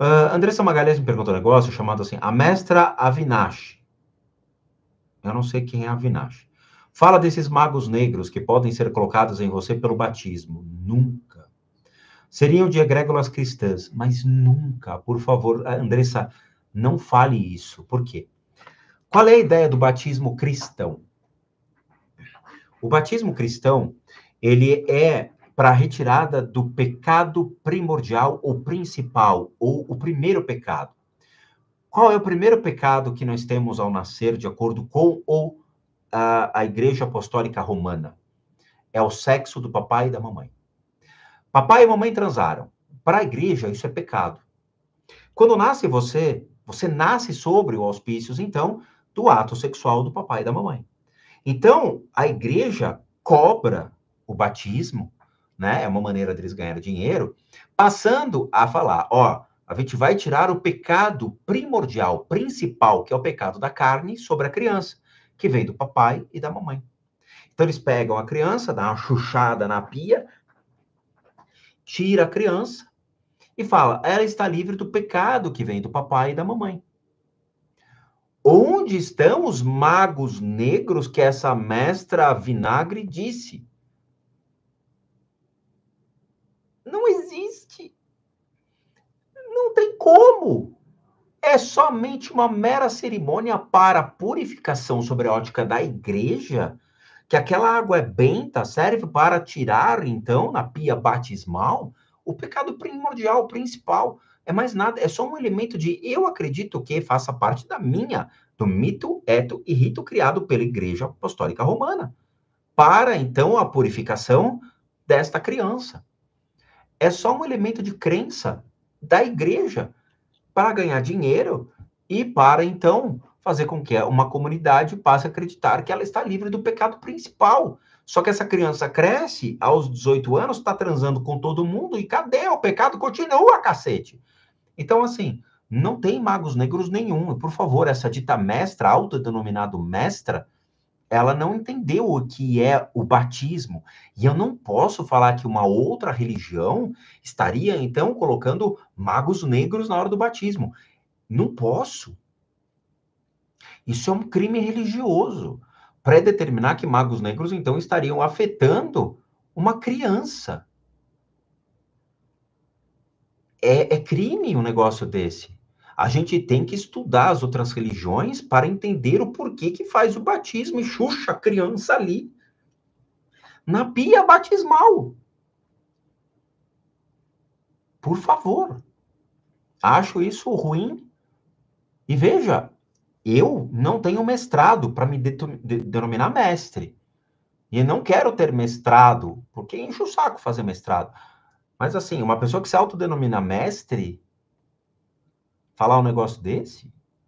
Uh, Andressa Magalhães me perguntou um negócio chamado assim, a mestra Avinash. Eu não sei quem é Avinash. Fala desses magos negros que podem ser colocados em você pelo batismo. Nunca. Seriam de egrégolas cristãs, mas nunca. Por favor, ah, Andressa, não fale isso. Por quê? Qual é a ideia do batismo cristão? O batismo cristão, ele é para a retirada do pecado primordial ou principal, ou o primeiro pecado. Qual é o primeiro pecado que nós temos ao nascer, de acordo com ou a, a Igreja Apostólica Romana? É o sexo do papai e da mamãe. Papai e mamãe transaram. Para a igreja, isso é pecado. Quando nasce você, você nasce sobre os auspícios, então, do ato sexual do papai e da mamãe. Então, a igreja cobra o batismo né? É uma maneira deles ganharem dinheiro, passando a falar, ó, a gente vai tirar o pecado primordial, principal, que é o pecado da carne, sobre a criança, que vem do papai e da mamãe. Então eles pegam a criança, dá uma chuchada na pia, tira a criança e fala: ela está livre do pecado que vem do papai e da mamãe. Onde estão os magos negros que essa mestra vinagre disse? existe. Não tem como. É somente uma mera cerimônia para purificação sobre a ótica da igreja, que aquela água é benta, serve para tirar, então, na pia batismal, o pecado primordial, principal. É mais nada, é só um elemento de eu acredito que faça parte da minha, do mito, eto e rito criado pela Igreja Apostólica Romana, para, então, a purificação desta criança. É só um elemento de crença da igreja para ganhar dinheiro e para então fazer com que uma comunidade passe a acreditar que ela está livre do pecado principal. Só que essa criança cresce aos 18 anos, está transando com todo mundo e cadê? O pecado continua, cacete. Então, assim, não tem magos negros nenhum. Por favor, essa dita mestra, autodenominado mestra, ela não entendeu o que é o batismo. E eu não posso falar que uma outra religião estaria, então, colocando magos negros na hora do batismo. Não posso. Isso é um crime religioso. Predeterminar que magos negros, então, estariam afetando uma criança. É, é crime um negócio desse a gente tem que estudar as outras religiões para entender o porquê que faz o batismo e xuxa a criança ali na pia batismal. Por favor. Acho isso ruim. E veja, eu não tenho mestrado para me de de denominar mestre. E não quero ter mestrado, porque enche o saco fazer mestrado. Mas assim, uma pessoa que se autodenomina mestre, falar um negócio desse?